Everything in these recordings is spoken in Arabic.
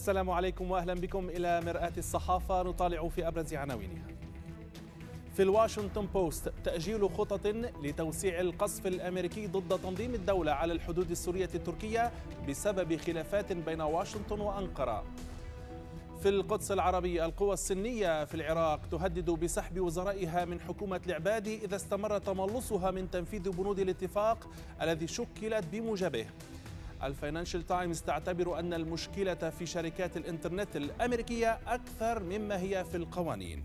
السلام عليكم واهلا بكم الى مرآة الصحافة نطالع في ابرز عناوينها. في الواشنطن بوست تأجيل خطط لتوسيع القصف الامريكي ضد تنظيم الدولة على الحدود السورية التركية بسبب خلافات بين واشنطن وانقرة. في القدس العربي القوى السنية في العراق تهدد بسحب وزرائها من حكومة العبادي إذا استمر تملصها من تنفيذ بنود الاتفاق الذي شكلت بموجبه الفاينانشال تايمز تعتبر أن المشكلة في شركات الإنترنت الأمريكية أكثر مما هي في القوانين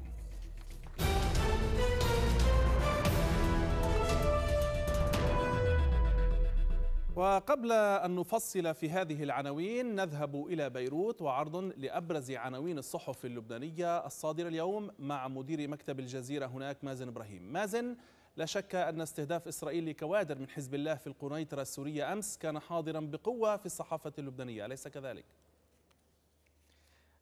وقبل أن نفصل في هذه العناوين نذهب إلى بيروت وعرض لأبرز عناوين الصحف اللبنانية الصادرة اليوم مع مدير مكتب الجزيرة هناك مازن إبراهيم مازن لا شك أن استهداف إسرائيل لكوادر من حزب الله في القنيطرة السورية أمس كان حاضرا بقوة في الصحافة اللبنانية أليس كذلك؟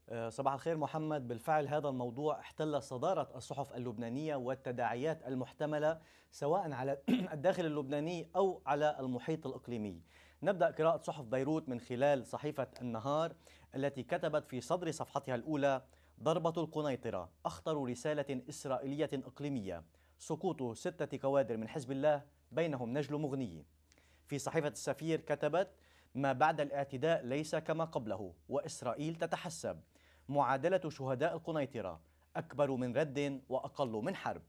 أه، صباح الخير محمد بالفعل هذا الموضوع احتل صدارة الصحف اللبنانية والتداعيات المحتملة سواء على الداخل اللبناني أو على المحيط الإقليمي نبدأ قراءة صحف بيروت من خلال صحيفة النهار التي كتبت في صدر صفحتها الأولى ضربة القنيطرة أخطر رسالة إسرائيلية إقليمية سقوط ستة كوادر من حزب الله بينهم نجل مغني في صحيفة السفير كتبت ما بعد الاعتداء ليس كما قبله وإسرائيل تتحسب معادلة شهداء القنيطرة أكبر من رد وأقل من حرب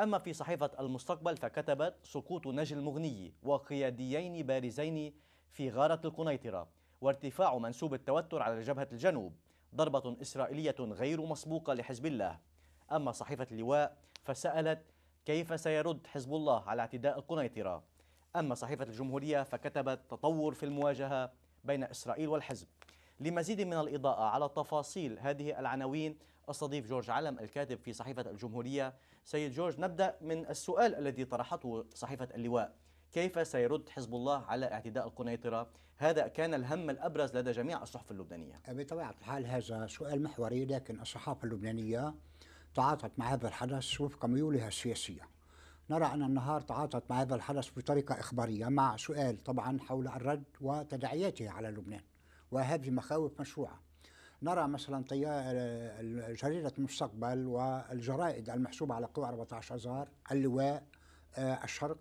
أما في صحيفة المستقبل فكتبت سقوط نجل المغني وقياديين بارزين في غارة القنيطرة وارتفاع منسوب التوتر على جبهة الجنوب ضربة إسرائيلية غير مسبوقة لحزب الله أما صحيفة اللواء فسألت كيف سيرد حزب الله على اعتداء القنيطرة؟ أما صحيفة الجمهورية فكتبت تطور في المواجهة بين إسرائيل والحزب لمزيد من الإضاءة على تفاصيل هذه العناوين أستضيف جورج علم الكاتب في صحيفة الجمهورية سيد جورج نبدأ من السؤال الذي طرحته صحيفة اللواء كيف سيرد حزب الله على اعتداء القنيطرة؟ هذا كان الهم الأبرز لدى جميع الصحف اللبنانية بطبيعة الحال هذا سؤال محوري لكن الصحافة اللبنانية تعاطت مع هذا الحدث وفق ميولها السياسية نرى أن النهار تعاطت مع هذا الحدث بطريقة إخبارية مع سؤال طبعا حول الرد وتداعياته على لبنان وهذه مخاوف مشروعة نرى مثلا جريدة المستقبل والجرائد المحسوبة على قوى 14 أذار اللواء آه، الشرق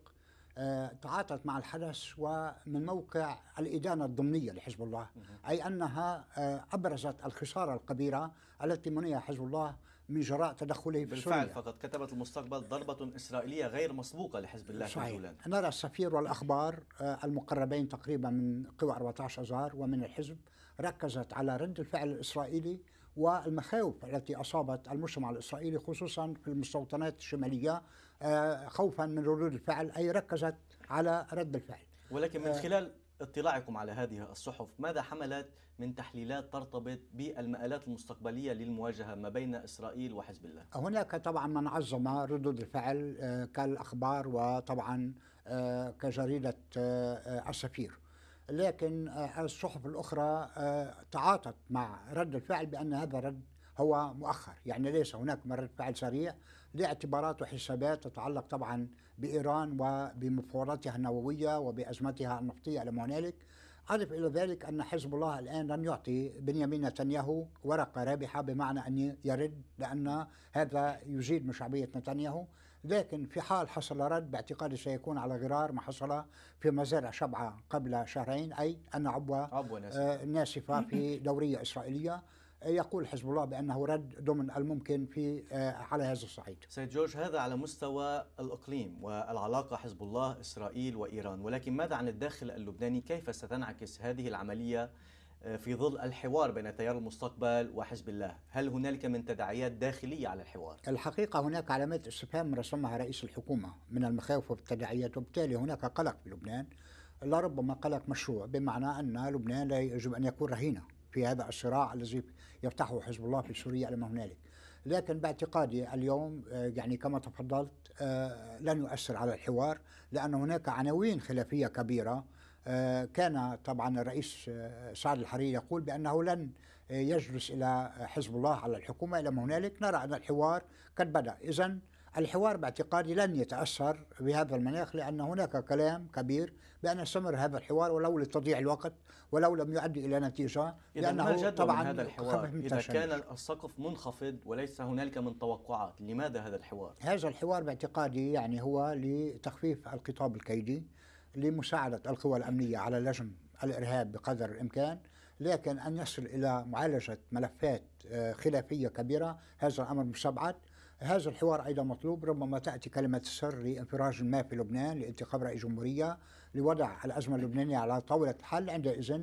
آه، تعاطت مع الحدث ومن موقع الإدانة الضمنية لحزب الله أي أنها آه، أبرزت الخسارة الكبيرة التي منيها حزب الله من جراء تدخله في بالفعل سوريا. كتبت المستقبل ضربة إسرائيلية غير مسبوقة لحزب الله صحيح. في جولان نرى السفير والأخبار آه، المقربين تقريبا من قوى 14 أذار ومن الحزب ركزت على رد الفعل الإسرائيلي والمخاوف التي أصابت المجتمع الإسرائيلي خصوصا في المستوطنات الشمالية آه، خوفا من ردود الفعل أي ركزت على رد الفعل ولكن من آه، خلال اطلاعكم على هذه الصحف ماذا حملت من تحليلات ترتبط بالمآلات المستقبلية للمواجهة ما بين إسرائيل وحزب الله هناك طبعا من عظم ردود الفعل آه، كالأخبار وطبعا آه، كجريدة آه، السفير لكن الصحف الأخرى تعاطت مع رد الفعل بأن هذا رد هو مؤخر يعني ليس هناك مرد فعل سريع لاعتبارات وحسابات تتعلق طبعا بإيران وبمفاوضاتها النووية وبأزمتها النفطية على هنالك أضف إلى ذلك أن حزب الله الآن لن يعطي بنيامين نتنياهو ورقة رابحة بمعنى أن يرد لأن هذا يزيد من شعبية نتنياهو لكن في حال حصل رد باعتقادي سيكون على غرار ما حصل في مزارع شبعة قبل شهرين أي أن عبوة آه، ناسفة في دورية إسرائيلية يقول حزب الله بانه رد ضمن الممكن في آه، على هذا الصعيد. سيد جورج هذا على مستوى الاقليم والعلاقه حزب الله اسرائيل وايران، ولكن ماذا عن الداخل اللبناني؟ كيف ستنعكس هذه العمليه آه، في ظل الحوار بين تيار المستقبل وحزب الله هل هنالك من تداعيات داخلية على الحوار؟ الحقيقة هناك علامات استفهام رسمها رئيس الحكومة من المخاوف والتداعيات وبالتالي هناك قلق في لبنان لربما قلق مشروع بمعنى أن لبنان لا يجب أن يكون رهينة في هذا الصراع الذي يفتحه حزب الله في سوريا لما ما هنالك لكن باعتقادي اليوم آه، يعني كما تفضلت آه، لن يؤثر على الحوار لأن هناك عناوين خلافية كبيرة آه، كان طبعا الرئيس سعد الحريري يقول بأنه لن يجلس إلى حزب الله على الحكومة إلى ما هنالك نرى أن الحوار قد بدأ إذا الحوار باعتقادي لن يتأثر بهذا المناخ لأن هناك كلام كبير بأن استمر هذا الحوار ولو لتضييع الوقت ولو لم يؤدي إلى نتيجة لأنه ما طبعا من هذا الحوار إذا كان السقف منخفض وليس هنالك من توقعات لماذا هذا الحوار؟ هذا الحوار باعتقادي يعني هو لتخفيف الخطاب الكيدي لمساعدة القوى الأمنية على لجم الإرهاب بقدر الإمكان لكن أن يصل إلى معالجة ملفات آه، خلافية كبيرة هذا الأمر مستبعد هذا الحوار أيضا مطلوب ربما تأتي كلمة السر لانفراج ما في لبنان لانتخاب رئيس جمهورية لوضع الأزمة اللبنانية على طاولة حل عندئذ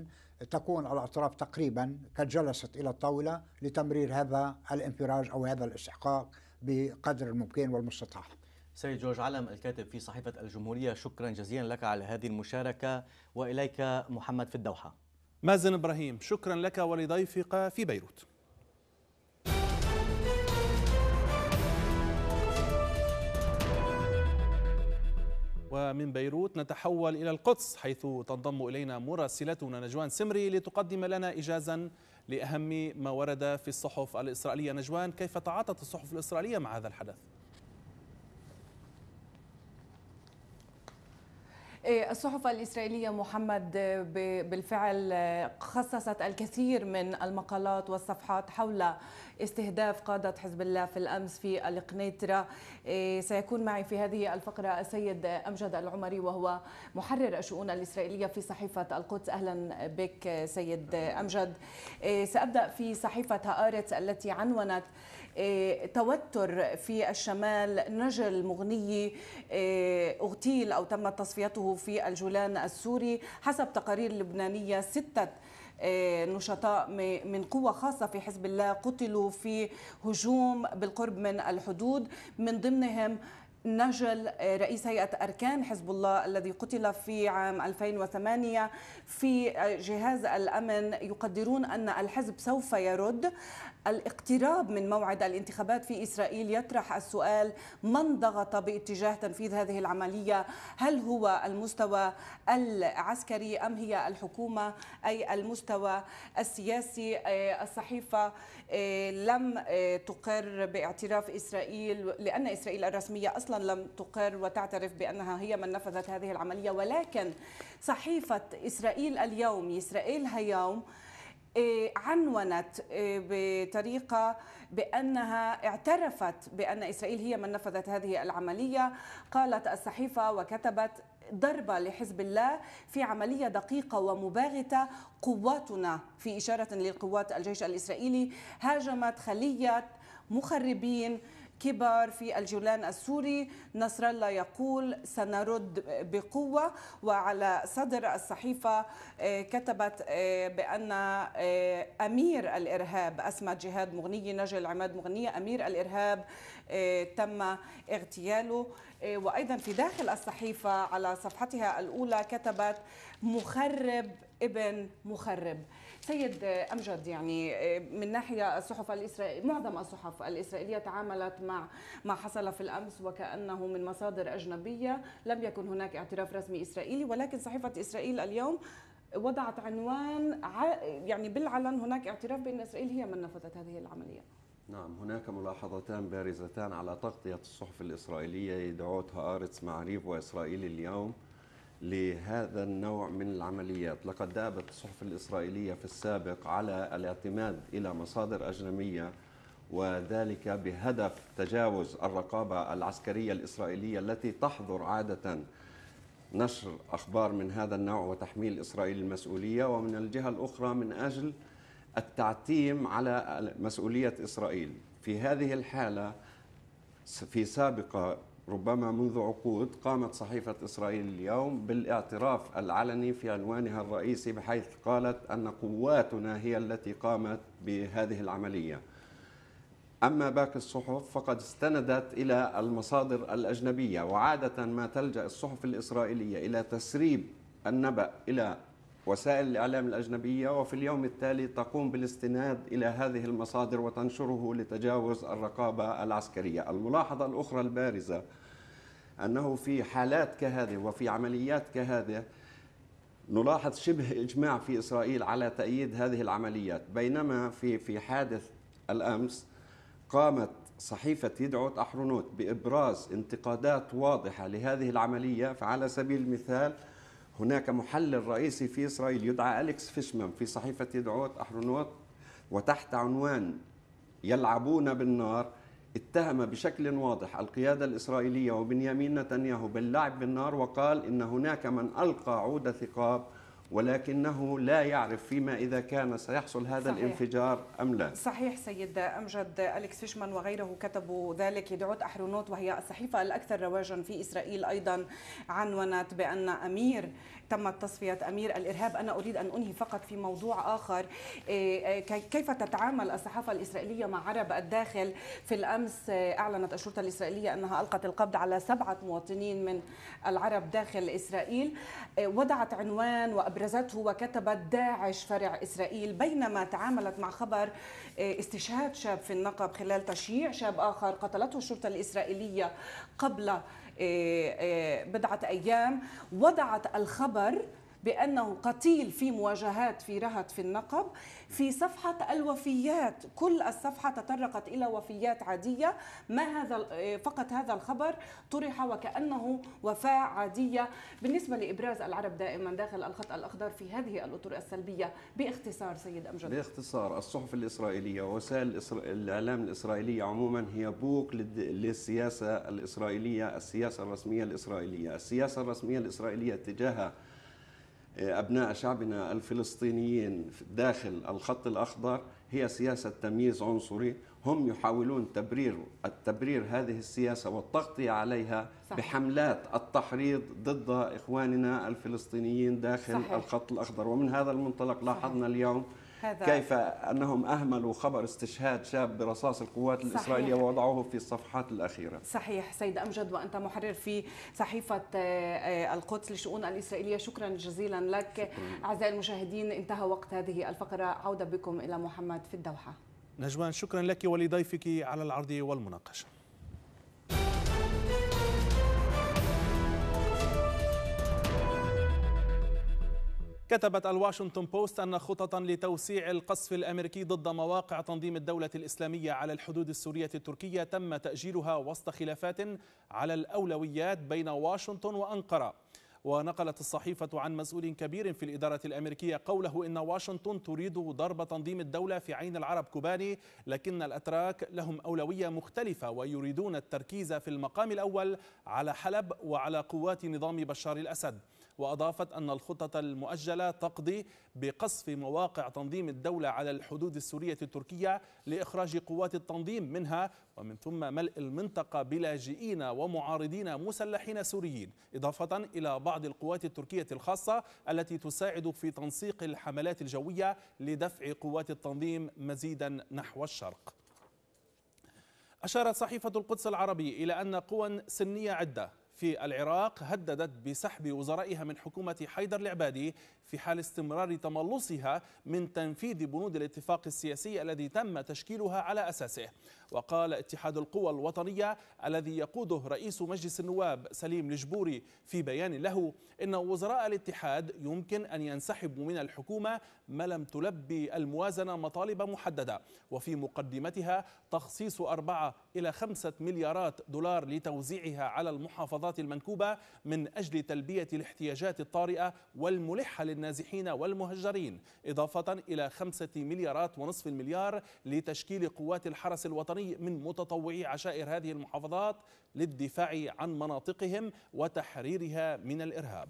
تكون الأطراف تقريبا قد جلست إلى الطاولة لتمرير هذا الانفراج أو هذا الاستحقاق بقدر الممكن والمستطاع سيد جورج علم الكاتب في صحيفة الجمهورية شكرا جزيلا لك على هذه المشاركة وإليك محمد في الدوحة مازن إبراهيم شكرا لك ولضيفك في بيروت ومن بيروت نتحول إلى القدس حيث تنضم إلينا مراسلتنا نجوان سمري لتقدم لنا إجازا لأهم ما ورد في الصحف الإسرائيلية نجوان كيف تعاطت الصحف الإسرائيلية مع هذا الحدث؟ إيه، الصحف الإسرائيلية محمد بالفعل خصصت الكثير من المقالات والصفحات حول استهداف قادة حزب الله في الأمس في القنيترة إيه، سيكون معي في هذه الفقرة السيد أمجد العمري وهو محرر الشؤون الإسرائيلية في صحيفة القدس أهلا بك سيد أمجد إيه، سأبدأ في صحيفة هآرتس التي عنونت إيه، توتر في الشمال نجل مغني اغتيل او تمت تصفيته في الجولان السوري حسب تقارير لبنانيه سته آه، نشطاء من قوة خاصة في حزب الله قتلوا في هجوم بالقرب من الحدود من ضمنهم نجل آه، رئيس هيئة أركان حزب الله الذي قتل في عام 2008 في آه، جهاز الأمن يقدرون أن الحزب سوف يرد الاقتراب من موعد الانتخابات في إسرائيل يطرح السؤال من ضغط باتجاه تنفيذ هذه العملية هل هو المستوى العسكري أم هي الحكومة أي المستوى السياسي آه، الصحيفة آه، لم آه، تقر باعتراف إسرائيل لأن إسرائيل الرسمية أصلا لم تقر وتعترف بأنها هي من نفذت هذه العملية ولكن صحيفة إسرائيل اليوم إسرائيل هيوم إيه، عنونت إيه، بطريقة بأنها اعترفت بأن إسرائيل هي من نفذت هذه العملية قالت الصحيفة وكتبت ضربة لحزب الله في عملية دقيقة ومباغتة قواتنا في إشارة للقوات الجيش الإسرائيلي هاجمت خلية مخربين كبار في الجولان السوري نصر الله يقول سنرد بقوة وعلى صدر الصحيفة آه، كتبت آه، بأن آه، أمير الإرهاب أسمى جهاد مغني نجل عماد مغنية أمير الإرهاب تم اغتياله وأيضا في داخل الصحيفة على صفحتها الأولى كتبت مخرب ابن مخرب سيد امجد يعني آه، من ناحيه الصحف الاسرائيليه معظم الصحف الاسرائيليه تعاملت مع ما حصل في الامس وكانه من مصادر اجنبيه لم يكن هناك اعتراف رسمي اسرائيلي ولكن صحيفه اسرائيل اليوم وضعت عنوان يعني بالعلن هناك اعتراف بان اسرائيل هي من نفذت هذه العمليه نعم هناك ملاحظتان بارزتان على تغطية الصحف الإسرائيلية دعوتها آرتس معريف وإسرائيل اليوم لهذا النوع من العمليات لقد دابت الصحف الإسرائيلية في السابق على الاعتماد إلى مصادر أجنبية وذلك بهدف تجاوز الرقابة العسكرية الإسرائيلية التي تحظر عادة نشر أخبار من هذا النوع وتحميل إسرائيل المسؤولية ومن الجهة الأخرى من أجل التعتيم على مسؤولية إسرائيل في هذه الحالة في سابقة ربما منذ عقود قامت صحيفة إسرائيل اليوم بالاعتراف العلني في عنوانها الرئيسي بحيث قالت أن قواتنا هي التي قامت بهذه العملية أما باقي الصحف فقد استندت إلى المصادر الأجنبية وعادة ما تلجأ الصحف الإسرائيلية إلى تسريب النبأ إلى وسائل الإعلام الأجنبية وفي اليوم التالي تقوم بالاستناد إلى هذه المصادر وتنشره لتجاوز الرقابة العسكرية الملاحظة الأخرى البارزة أنه في حالات كهذه وفي عمليات كهذه نلاحظ شبه إجماع في إسرائيل على تأييد هذه العمليات بينما في في حادث الأمس قامت صحيفة يدعو أحرنوت بإبراز انتقادات واضحة لهذه العملية فعلى سبيل المثال هناك محلل رئيسي في إسرائيل يدعى أليكس فيشمان في صحيفة يدعوت أحرنوت وتحت عنوان يلعبون بالنار اتهم بشكل واضح القيادة الإسرائيلية وبنيامين نتنياهو باللعب بالنار وقال إن هناك من ألقى عود ثقاب ولكنه لا يعرف فيما إذا كان سيحصل هذا صحيح. الانفجار أم لا صحيح سيد أمجد أليكس فيشمان وغيره كتبوا ذلك يدعوت أحرونوت وهي الصحيفة الأكثر رواجا في إسرائيل أيضا عنونت بأن أمير تمت تصفية أمير الإرهاب أنا أريد أن أنهي فقط في موضوع آخر إيه، إيه، كيف تتعامل الصحافة الإسرائيلية مع عرب الداخل في الأمس إيه، أعلنت الشرطة الإسرائيلية أنها ألقت القبض على سبعة مواطنين من العرب داخل إسرائيل وضعت عنوان وأبرزته وكتبت داعش فرع إسرائيل بينما تعاملت مع خبر استشهاد شاب في النقب خلال تشييع شاب آخر قتلته الشرطة الإسرائيلية قبل إيه، إيه، بضعه ايام وضعت الخبر بأنه قتيل في مواجهات في رهط في النقب في صفحة الوفيات كل الصفحة تطرقت إلى وفيات عادية ما هذا آه، فقط هذا الخبر طرح وكأنه وفاة عادية بالنسبة لإبراز العرب دائما داخل الخط الأخضر في هذه الأطر السلبية باختصار سيد أمجد باختصار الصحف الإسرائيلية ووسائل الإعلام الإسرائيلية عموما هي بوق للسياسة الإسرائيلية السياسة الرسمية الإسرائيلية السياسة الرسمية الإسرائيلية تجاه ابناء شعبنا الفلسطينيين داخل الخط الاخضر هي سياسه تمييز عنصري هم يحاولون تبرير التبرير هذه السياسه والتغطيه عليها صح. بحملات التحريض ضد اخواننا الفلسطينيين داخل صحيح. الخط الاخضر ومن هذا المنطلق لاحظنا اليوم هذا كيف أنهم أهملوا خبر استشهاد شاب برصاص القوات الإسرائيلية صحيح. ووضعوه في الصفحات الأخيرة صحيح سيد أمجد وأنت محرر في صحيفة آه، آه، القدس للشؤون الإسرائيلية شكرا جزيلا لك شكرا. أعزائي المشاهدين انتهى وقت هذه الفقرة عودة بكم إلى محمد في الدوحة نجوان شكرا لك ولضيفك على العرض والمناقشه كتبت الواشنطن بوست أن خططا لتوسيع القصف الأمريكي ضد مواقع تنظيم الدولة الإسلامية على الحدود السورية التركية تم تأجيلها وسط خلافات على الأولويات بين واشنطن وأنقرة ونقلت الصحيفة عن مسؤول كبير في الإدارة الأمريكية قوله إن واشنطن تريد ضرب تنظيم الدولة في عين العرب كوباني لكن الأتراك لهم أولوية مختلفة ويريدون التركيز في المقام الأول على حلب وعلى قوات نظام بشار الأسد وأضافت أن الخطط المؤجلة تقضي بقصف مواقع تنظيم الدولة على الحدود السورية التركية لإخراج قوات التنظيم منها ومن ثم ملء المنطقة بلاجئين ومعارضين مسلحين سوريين إضافة إلى بعض القوات التركية الخاصة التي تساعد في تنسيق الحملات الجوية لدفع قوات التنظيم مزيدا نحو الشرق أشارت صحيفة القدس العربي إلى أن قوى سنية عدة في العراق هددت بسحب وزرائها من حكومة حيدر العبادي في حال استمرار تملصها من تنفيذ بنود الاتفاق السياسي الذي تم تشكيلها على أساسه وقال اتحاد القوى الوطنية الذي يقوده رئيس مجلس النواب سليم الجبوري في بيان له إن وزراء الاتحاد يمكن أن ينسحبوا من الحكومة ما لم تلبي الموازنة مطالب محددة وفي مقدمتها تخصيص أربعة إلى خمسة مليارات دولار لتوزيعها على المحافظات المنكوبة من أجل تلبية الاحتياجات الطارئة والملحة للنازحين والمهجرين إضافة إلى خمسة مليارات ونصف المليار لتشكيل قوات الحرس الوطني من متطوعي عشائر هذه المحافظات للدفاع عن مناطقهم وتحريرها من الإرهاب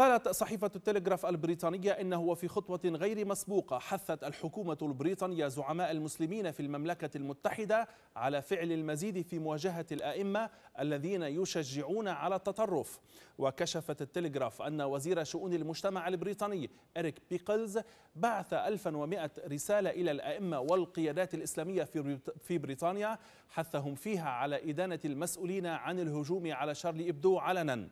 قالت صحيفة التلغراف البريطانية إنه في خطوة غير مسبوقة حثت الحكومة البريطانية زعماء المسلمين في المملكة المتحدة على فعل المزيد في مواجهة الآئمة الذين يشجعون على التطرف وكشفت التلغراف أن وزير شؤون المجتمع البريطاني إريك بيكلز بعث 1100 رسالة إلى الآئمة والقيادات الإسلامية في بريطانيا حثهم فيها على إدانة المسؤولين عن الهجوم على شارلي إبدو علناً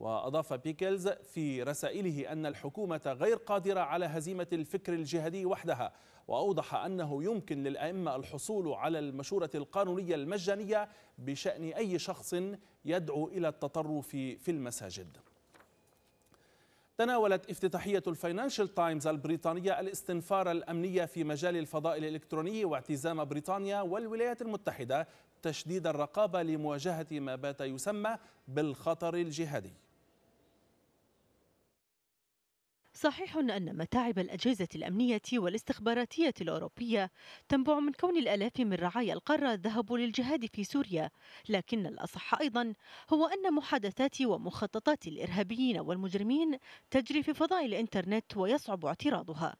وأضاف بيكلز في رسائله أن الحكومة غير قادرة على هزيمة الفكر الجهادي وحدها وأوضح أنه يمكن للأئمة الحصول على المشورة القانونية المجانية بشأن أي شخص يدعو إلى التطرف في المساجد تناولت افتتاحية الفاينانشال تايمز البريطانية الاستنفار الأمنية في مجال الفضاء الإلكتروني واعتزام بريطانيا والولايات المتحدة تشديد الرقابة لمواجهة ما بات يسمى بالخطر الجهادي صحيح أن متاعب الأجهزة الأمنية والاستخباراتية الأوروبية تنبع من كون الآلاف من رعايا القارة ذهبوا للجهاد في سوريا، لكن الأصح أيضا هو أن محادثات ومخططات الإرهابيين والمجرمين تجري في فضاء الإنترنت ويصعب اعتراضها.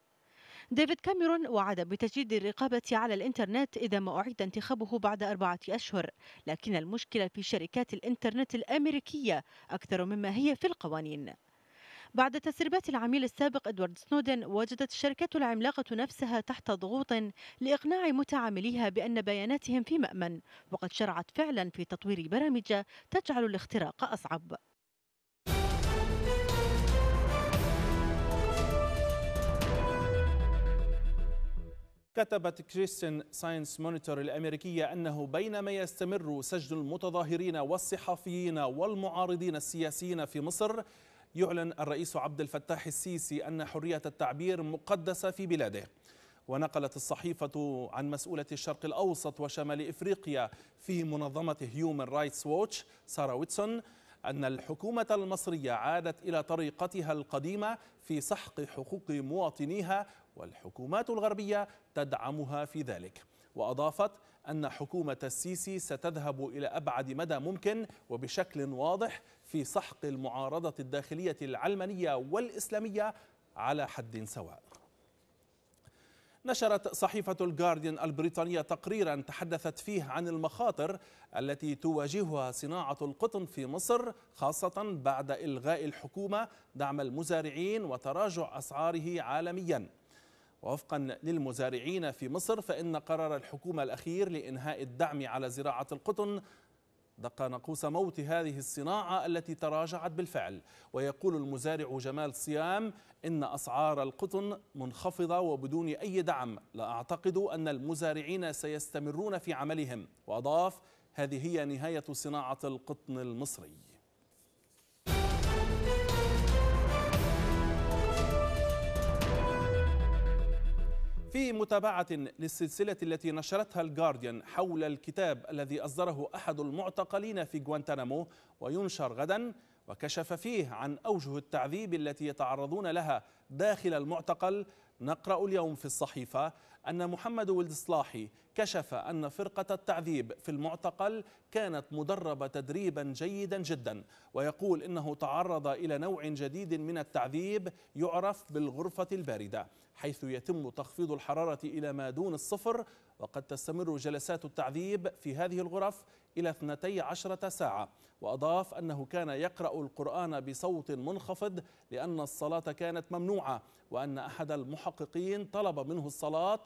ديفيد كاميرون وعد بتجديد الرقابة على الإنترنت إذا ما أعيد انتخابه بعد أربعة أشهر لكن المشكلة في شركات الإنترنت الأمريكية أكثر مما هي في القوانين بعد تسريبات العميل السابق إدوارد سنودن وجدت الشركات العملاقة نفسها تحت ضغوط لإقناع متعامليها بأن بياناتهم في مأمن وقد شرعت فعلا في تطوير برامج تجعل الاختراق أصعب كتبت كريستين ساينس مونيتور الأمريكية أنه بينما يستمر سجن المتظاهرين والصحفيين والمعارضين السياسيين في مصر يعلن الرئيس عبد الفتاح السيسي أن حرية التعبير مقدسة في بلاده ونقلت الصحيفة عن مسؤولة الشرق الأوسط وشمال إفريقيا في منظمة هيومن رايتس ووتش سارة ويتسون أن الحكومة المصرية عادت إلى طريقتها القديمة في سحق حقوق مواطنيها والحكومات الغربية تدعمها في ذلك وأضافت أن حكومة السيسي ستذهب إلى أبعد مدى ممكن وبشكل واضح في سحق المعارضة الداخلية العلمانية والإسلامية على حد سواء نشرت صحيفة الجارديان البريطانية تقريرا تحدثت فيه عن المخاطر التي تواجهها صناعة القطن في مصر خاصة بعد إلغاء الحكومة دعم المزارعين وتراجع أسعاره عالميا وفقا للمزارعين في مصر فإن قرار الحكومة الأخير لإنهاء الدعم على زراعة القطن دق ناقوس موت هذه الصناعة التي تراجعت بالفعل ويقول المزارع جمال صيام إن أسعار القطن منخفضة وبدون أي دعم لا أعتقد أن المزارعين سيستمرون في عملهم وأضاف هذه هي نهاية صناعة القطن المصري في متابعة للسلسلة التي نشرتها الجارديان حول الكتاب الذي أصدره أحد المعتقلين في غوانتنامو وينشر غدا وكشف فيه عن أوجه التعذيب التي يتعرضون لها داخل المعتقل نقرأ اليوم في الصحيفة أن محمد ولد صلاحي كشف أن فرقة التعذيب في المعتقل كانت مدربة تدريبا جيدا جدا ويقول إنه تعرض إلى نوع جديد من التعذيب يعرف بالغرفة الباردة حيث يتم تخفيض الحرارة إلى ما دون الصفر وقد تستمر جلسات التعذيب في هذه الغرف إلى 12 ساعة وأضاف أنه كان يقرأ القرآن بصوت منخفض لأن الصلاة كانت ممنوعة وأن أحد المحققين طلب منه الصلاة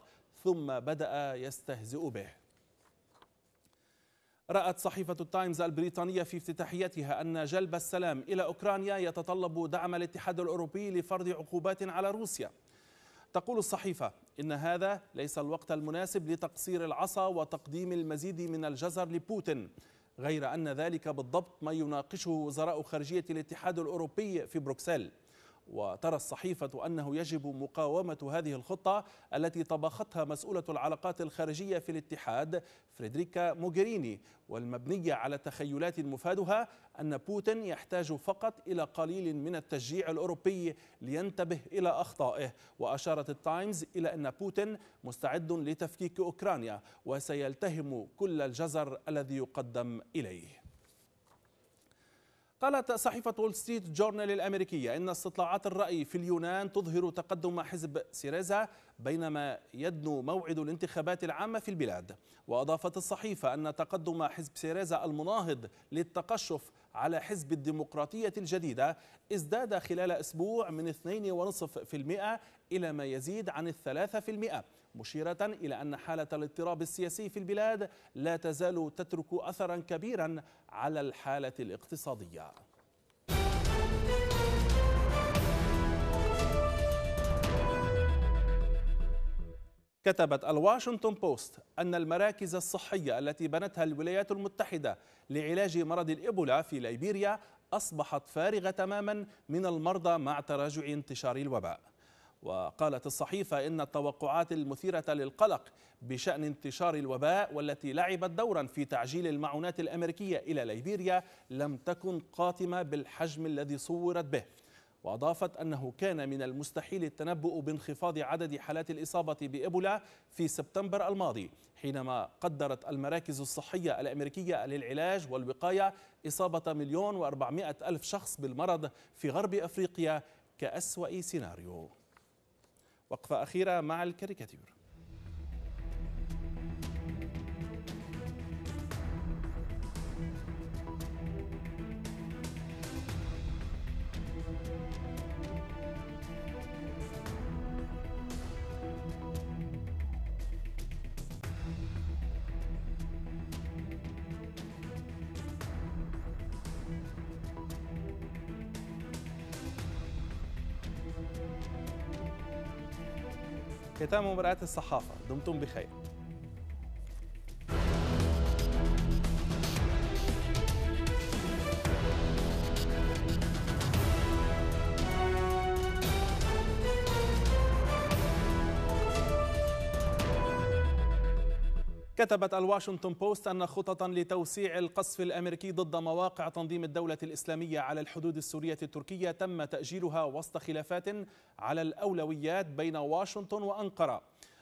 ثم بدأ يستهزئ به رأت صحيفة التايمز البريطانية في افتتاحيتها أن جلب السلام إلى أوكرانيا يتطلب دعم الاتحاد الأوروبي لفرض عقوبات على روسيا تقول الصحيفة إن هذا ليس الوقت المناسب لتقصير العصا وتقديم المزيد من الجزر لبوتين غير أن ذلك بالضبط ما يناقشه وزراء خارجية الاتحاد الأوروبي في بروكسل وترى الصحيفة أنه يجب مقاومة هذه الخطة التي طبختها مسؤولة العلاقات الخارجية في الاتحاد فريدريكا موغريني والمبنية على تخيلات مفادها أن بوتين يحتاج فقط إلى قليل من التشجيع الأوروبي لينتبه إلى أخطائه وأشارت التايمز إلى أن بوتين مستعد لتفكيك أوكرانيا وسيلتهم كل الجزر الذي يقدم إليه قالت صحيفة وول ستريت جورنال الأمريكية إن استطلاعات الرأي في اليونان تظهر تقدم حزب سيريزا بينما يدنو موعد الانتخابات العامة في البلاد وأضافت الصحيفة أن تقدم حزب سيريزا المناهض للتقشف على حزب الديمقراطية الجديدة ازداد خلال أسبوع من 2.5% إلى ما يزيد عن 3% مشيرة إلى أن حالة الاضطراب السياسي في البلاد لا تزال تترك أثرا كبيرا على الحالة الاقتصادية كتبت الواشنطن بوست أن المراكز الصحية التي بنتها الولايات المتحدة لعلاج مرض الإبولا في ليبيريا أصبحت فارغة تماما من المرضى مع تراجع انتشار الوباء وقالت الصحيفة إن التوقعات المثيرة للقلق بشأن انتشار الوباء والتي لعبت دورا في تعجيل المعونات الأمريكية إلى ليبيريا لم تكن قاتمة بالحجم الذي صورت به وأضافت أنه كان من المستحيل التنبؤ بانخفاض عدد حالات الإصابة بإبولا في سبتمبر الماضي حينما قدرت المراكز الصحية الأمريكية للعلاج والوقاية إصابة مليون وأربعمائة ألف شخص بالمرض في غرب أفريقيا كأسوأ سيناريو وقفة أخيرة مع الكاريكاتير ختام مباراة الصحافة دمتم بخير كتبت الواشنطن بوست أن خططا لتوسيع القصف الأمريكي ضد مواقع تنظيم الدولة الإسلامية على الحدود السورية التركية تم تأجيلها وسط خلافات على الأولويات بين واشنطن وأنقرة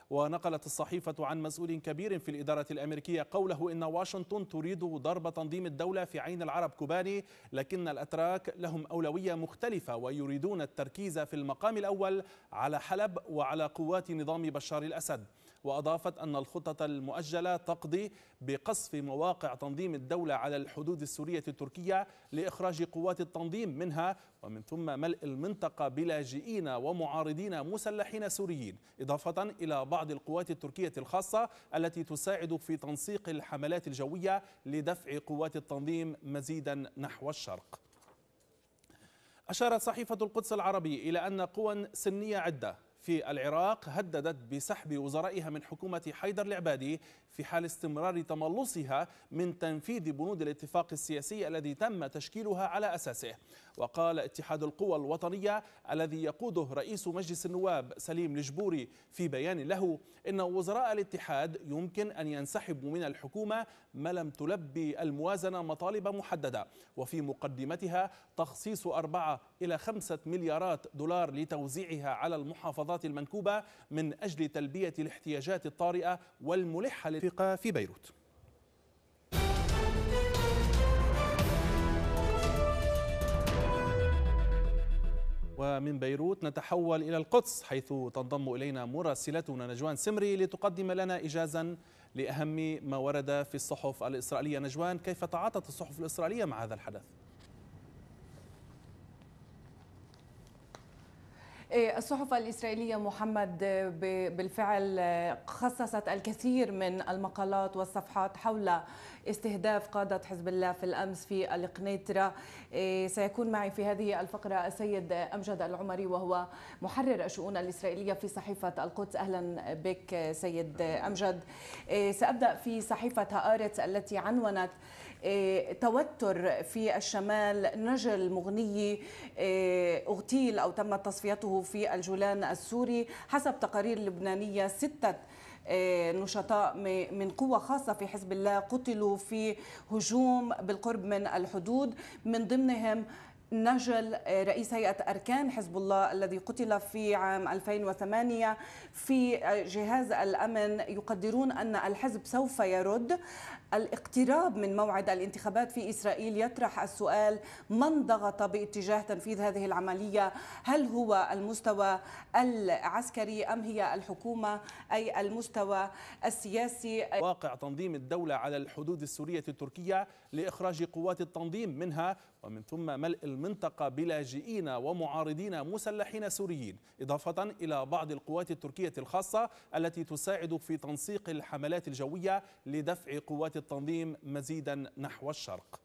ونقلت الصحيفة عن مسؤول كبير في الإدارة الأمريكية قوله إن واشنطن تريد ضرب تنظيم الدولة في عين العرب كوباني لكن الأتراك لهم أولوية مختلفة ويريدون التركيز في المقام الأول على حلب وعلى قوات نظام بشار الأسد وأضافت أن الخطط المؤجلة تقضي بقصف مواقع تنظيم الدولة على الحدود السورية التركية لإخراج قوات التنظيم منها ومن ثم ملء المنطقة بلاجئين ومعارضين مسلحين سوريين إضافة إلى بعض القوات التركية الخاصة التي تساعد في تنسيق الحملات الجوية لدفع قوات التنظيم مزيدا نحو الشرق أشارت صحيفة القدس العربي إلى أن قوى سنية عدة في العراق هددت بسحب وزرائها من حكومة حيدر العبادي في حال استمرار تملصها من تنفيذ بنود الاتفاق السياسي الذي تم تشكيلها على أساسه وقال اتحاد القوى الوطنية الذي يقوده رئيس مجلس النواب سليم الجبوري في بيان له إن وزراء الاتحاد يمكن أن ينسحبوا من الحكومة ما لم تلبي الموازنة مطالب محددة وفي مقدمتها تخصيص أربعة إلى خمسة مليارات دولار لتوزيعها على المحافظات المنكوبة من أجل تلبية الاحتياجات الطارئة والملحة في بيروت ومن بيروت نتحول إلى القدس حيث تنضم إلينا مراسلتنا نجوان سمري لتقدم لنا إجازا لأهم ما ورد في الصحف الإسرائيلية نجوان كيف تعاطت الصحف الإسرائيلية مع هذا الحدث؟ إيه، الصحف الإسرائيلية محمد آه، بالفعل آه، خصصت الكثير من المقالات والصفحات حول استهداف قادة حزب الله في الأمس في القنيترة إيه، سيكون معي في هذه الفقرة السيد أمجد العمري وهو محرر الشؤون الإسرائيلية في صحيفة القدس أهلا بك سيد أمجد إيه، سأبدأ في صحيفة هآرتس التي عنونت آه، توتر في الشمال نجا المغني آه، اغتيل او تم تصفيته في الجولان السوري حسب تقارير لبنانيه سته آه، نشطاء من قوة خاصة في حزب الله قتلوا في هجوم بالقرب من الحدود من ضمنهم نجل آه، رئيس هيئة أركان حزب الله الذي قتل في عام 2008 في آه، جهاز الأمن يقدرون أن الحزب سوف يرد الاقتراب من موعد الانتخابات في إسرائيل يطرح السؤال من ضغط باتجاه تنفيذ هذه العملية هل هو المستوى العسكري أم هي الحكومة أي المستوى السياسي واقع تنظيم الدولة على الحدود السورية التركية لإخراج قوات التنظيم منها ومن ثم ملء المنطقة بلاجئين ومعارضين مسلحين سوريين إضافة إلى بعض القوات التركية الخاصة التي تساعد في تنسيق الحملات الجوية لدفع قوات التنظيم مزيدا نحو الشرق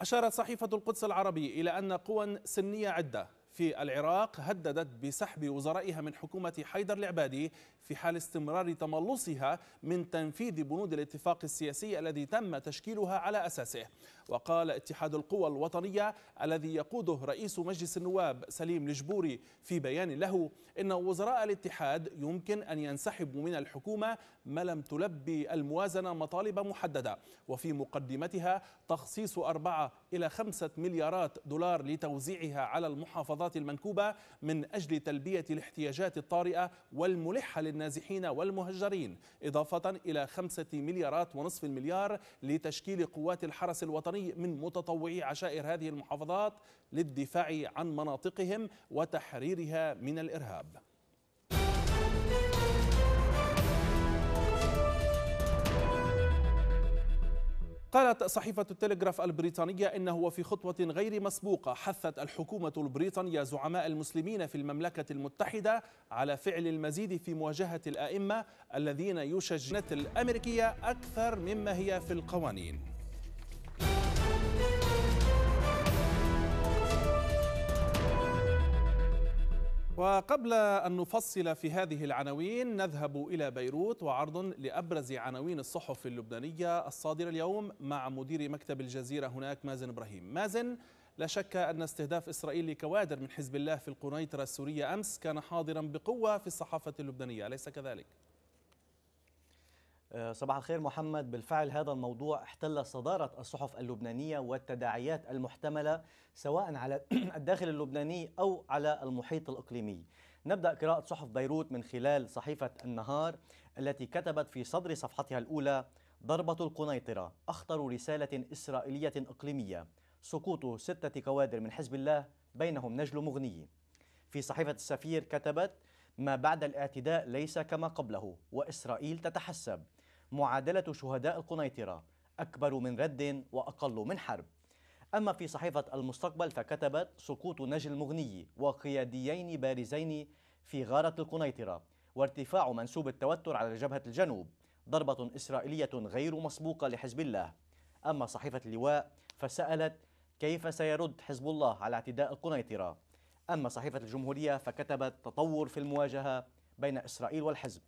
أشارت صحيفة القدس العربي إلى أن قوى سنية عدة في العراق هددت بسحب وزرائها من حكومة حيدر العبادي في حال استمرار تملصها من تنفيذ بنود الاتفاق السياسي الذي تم تشكيلها على أساسه وقال اتحاد القوى الوطنية الذي يقوده رئيس مجلس النواب سليم الجبوري في بيان له إن وزراء الاتحاد يمكن أن ينسحبوا من الحكومة ما لم تلبي الموازنة مطالب محددة وفي مقدمتها تخصيص أربعة إلى خمسة مليارات دولار لتوزيعها على المحافظات المفاوضات المنكوبة من أجل تلبية الاحتياجات الطارئة والملحة للنازحين والمهجرين إضافة إلى خمسة مليارات ونصف المليار لتشكيل قوات الحرس الوطني من متطوعي عشائر هذه المحافظات للدفاع عن مناطقهم وتحريرها من الإرهاب قالت صحيفة التلغراف البريطانية إنه في خطوة غير مسبوقة حثت الحكومة البريطانية زعماء المسلمين في المملكة المتحدة على فعل المزيد في مواجهة الأئمة الذين يشجنت الأمريكية أكثر مما هي في القوانين وقبل أن نفصل في هذه العناوين نذهب إلى بيروت وعرض لأبرز عناوين الصحف اللبنانية الصادرة اليوم مع مدير مكتب الجزيرة هناك مازن إبراهيم مازن لا شك أن استهداف إسرائيل لكوادر من حزب الله في القنيطرة السورية أمس كان حاضرا بقوة في الصحافة اللبنانية أليس كذلك؟ آه، صباح الخير محمد بالفعل هذا الموضوع احتل صدارة الصحف اللبنانية والتداعيات المحتملة سواء على الداخل اللبناني أو على المحيط الإقليمي نبدأ قراءة صحف بيروت من خلال صحيفة النهار التي كتبت في صدر صفحتها الأولى ضربة القنيطرة أخطر رسالة إسرائيلية إقليمية سقوط ستة كوادر من حزب الله بينهم نجل مغني في صحيفة السفير كتبت ما بعد الاعتداء ليس كما قبله وإسرائيل تتحسب معادلة شهداء القنيطرة أكبر من رد وأقل من حرب أما في صحيفة المستقبل فكتبت سقوط نجل المغني وقياديين بارزين في غارة القنيطرة وارتفاع منسوب التوتر على جبهة الجنوب ضربة إسرائيلية غير مسبوقة لحزب الله أما صحيفة اللواء فسألت كيف سيرد حزب الله على اعتداء القنيطرة أما صحيفة الجمهورية فكتبت تطور في المواجهة بين إسرائيل والحزب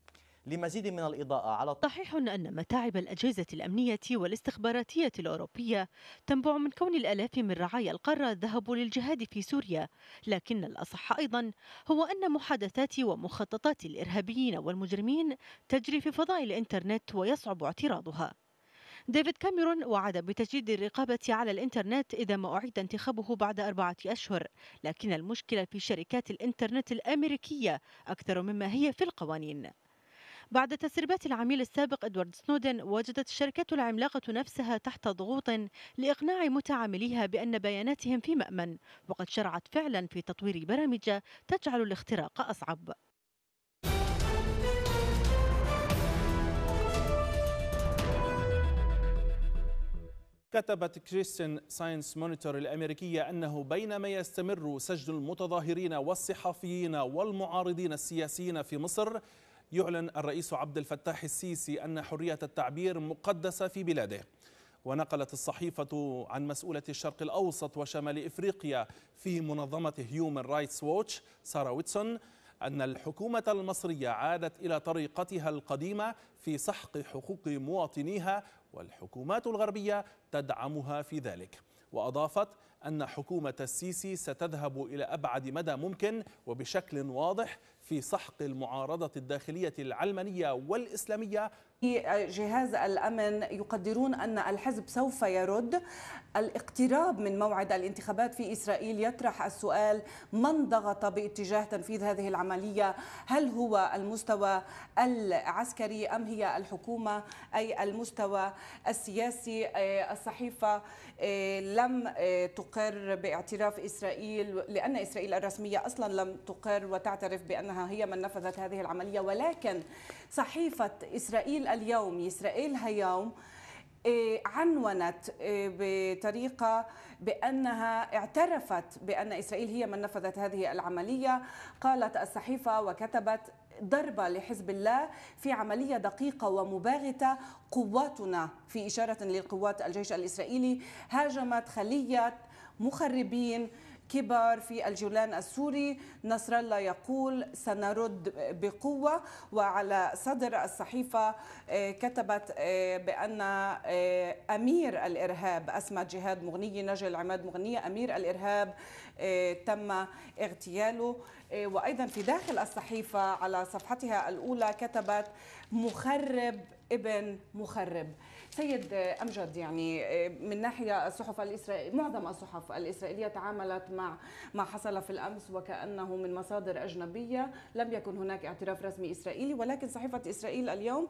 لمزيد من الإضاءة على صحيح أن متاعب الأجهزة الأمنية والاستخباراتية الأوروبية تنبع من كون الآلاف من رعايا القارة ذهبوا للجهاد في سوريا لكن الأصح أيضا هو أن محادثات ومخططات الإرهابيين والمجرمين تجري في فضاء الإنترنت ويصعب اعتراضها ديفيد كاميرون وعد بتجديد الرقابة على الإنترنت إذا ما أعيد انتخابه بعد أربعة أشهر لكن المشكلة في شركات الإنترنت الأمريكية أكثر مما هي في القوانين بعد تسريبات العميل السابق إدوارد سنودن وجدت الشركات العملاقة نفسها تحت ضغوط لإقناع متعامليها بأن بياناتهم في مأمن وقد شرعت فعلا في تطوير برامج تجعل الاختراق أصعب كتبت كريستين ساينس مونيتور الأمريكية أنه بينما يستمر سجن المتظاهرين والصحفيين والمعارضين السياسيين في مصر يعلن الرئيس عبد الفتاح السيسي أن حرية التعبير مقدسة في بلاده ونقلت الصحيفة عن مسؤولة الشرق الأوسط وشمال إفريقيا في منظمة هيومن رايتس ووتش سارة ويتسون أن الحكومة المصرية عادت إلى طريقتها القديمة في سحق حقوق مواطنيها والحكومات الغربية تدعمها في ذلك وأضافت أن حكومة السيسي ستذهب إلى أبعد مدى ممكن وبشكل واضح في سحق المعارضة الداخلية العلمانية والإسلامية جهاز الأمن يقدرون أن الحزب سوف يرد الاقتراب من موعد الانتخابات في إسرائيل يطرح السؤال من ضغط باتجاه تنفيذ هذه العملية هل هو المستوى العسكري أم هي الحكومة أي المستوى السياسي آه، الصحيفة آه، لم آه، تقر باعتراف إسرائيل لأن إسرائيل الرسمية أصلا لم تقر وتعترف بأنها انها هي من نفذت هذه العملية ولكن صحيفة إسرائيل اليوم إسرائيل هيوم إيه، عنونت إيه، بطريقة بأنها اعترفت بأن إسرائيل هي من نفذت هذه العملية قالت الصحيفة وكتبت ضربة لحزب الله في عملية دقيقة ومباغتة قواتنا في إشارة للقوات الجيش الإسرائيلي هاجمت خلية مخربين كبار في الجولان السوري نصر الله يقول سنرد بقوة وعلى صدر الصحيفة آه، كتبت آه، بأن آه، أمير الإرهاب أسمى جهاد مغنية نجل عماد مغنية أمير الإرهاب تم اغتياله وأيضا في داخل الصحيفة على صفحتها الأولى كتبت مخرب ابن مخرب سيد امجد يعني آه، من ناحيه الصحف الاسرائيليه معظم الصحف الاسرائيليه تعاملت مع ما حصل في الامس وكانه من مصادر اجنبيه لم يكن هناك اعتراف رسمي اسرائيلي ولكن صحيفه اسرائيل اليوم